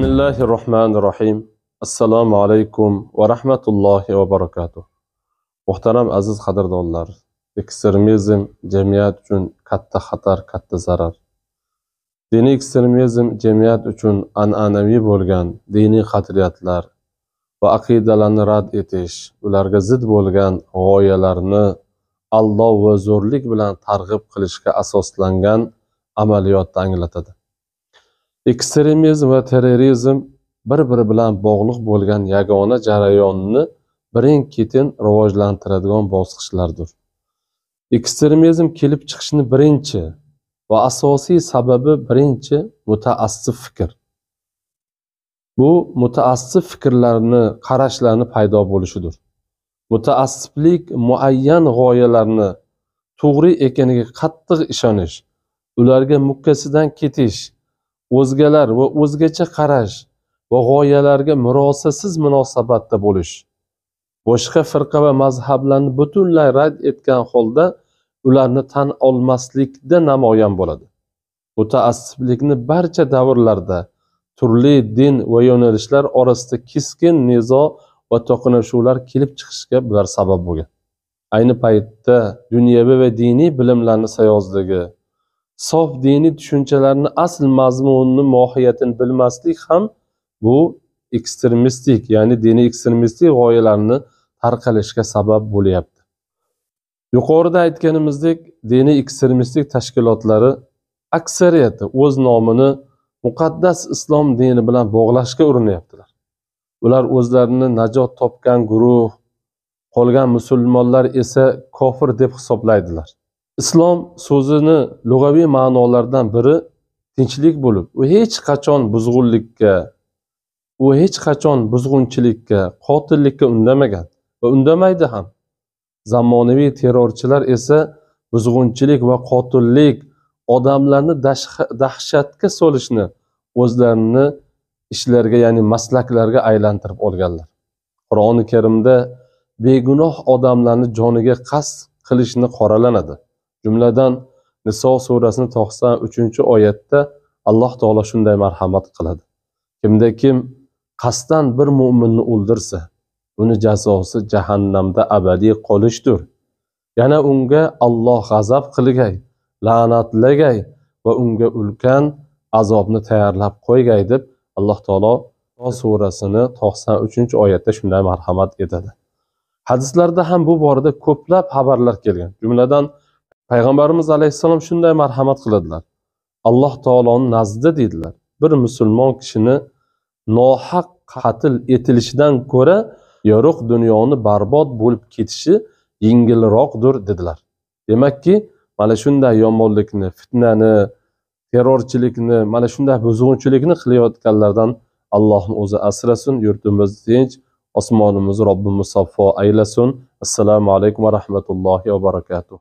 bismillahi rohmanir rohim assalomu alaykum va rahmatullohi va barakatuh muhtaram aziz qadrdonlar ekstremizm jamiyat uchun katta xatar katta zarar diniy ekstremizm jamiyat uchun an'anaviy bo'lgan diniy qadriyatlar va aqidalarni rad etish ularga zid bo'lgan g'oyalarni alloh va zo'rlik bilan targ'ib qilishga asoslangan amaliyotni anglatadi ekstremizm va terrorizm bir biri bilan bog'liq bo'lgan yagona jarayonni birin ketin rivojlantiradigan bosqichlardir ekstremizm kelib chiqishini birinchi va asosiy sababi birinchi mutaassif fikr bu mutaassif fikrlarni qarashlarni paydo bo'lishidir mutaassiblik muayyan g'oyalarni to'g'ri ekaniga qattiq ishonish ularga mukkasidan ketish o'zgalar va o'zgacha qarash va g'oyalarga murosasiz munosabatda bo'lish boshqa firqa va mazhablarni butunlay rad etgan holda ularni tan olmaslikda namoyon bo'ladi mutaassiblikni barcha davrlarda turli din va yo'nalishlar orasida keskin nizo va to'qnashuvlar kelib chiqishiga bular sabab bo'lgan ayni paytda dunyoviy va diniy bilimlarni sayozligi sof diniy tushunchalarni asl mazmunini mohiyatini bilmaslik ham bu ekstremistik ya'ni diniy ekstremistik g'oyalarni tarqalishiga sabab bo'lyapti yuqorida aytganimizdek diniy ekstremistik tashkilotlari aksariyati o'z nomini muqaddas islom dini bilan bog'lashga urinyaptilar ular o'zlarini najot topgan guruh qolgan musulmonlar esa kofir deb hisoblaydilar islom so'zini lug'aviy ma'nolardan biri tinchlik bo'lib u hech qachon buzg'unlikka u hech qachon buzg'unchilikka qotillikka undamagan va undamaydi ham zamonaviy terrorchilar esa buzg'unchilik va qotillik odamlarni dahshatga solishni o'zlarini ishlariga ya'ni maslaklarga aylantirib olganlar qur'oni karimda begunoh odamlarni joniga qasd qilishni qoralanadi Jumladan Niso surasini 93 oyatda Alloh taolo shunday marhamat qiladi. Kimda kim qasdan bir mu'minni o'ldirsa, uni jazosi jahannamda abadiy qolishdir. Yana unga Alloh g'azab qilgay, la'natlagay va unga ulkan azobni tayyorlab qo'ygay deb Alloh taolo surasini 93 oyatda shunday marhamat etadi. Hadislarda ham bu borada ko'plab xabarlar kelgan. Jumladan payg'ambarimiz alayhissalom shunday marhamat qiladilar alloh taoloni nazdida deydilar bir musulmon kishini nohaq qatl etilishidan ko'ra yorug' dunyoni barbod bo'lib ketishi yengilroqdir dedilar demakki mana shunday yomonlikni fitnani terrorchilikni mana shunday buzg'unchilikni qilayotganlardan allohni o'zi asrasin yurtimiz tinch osmonimiz robbi musaffo aylasin assalomu alaykum va rahmatullohi va barakatuh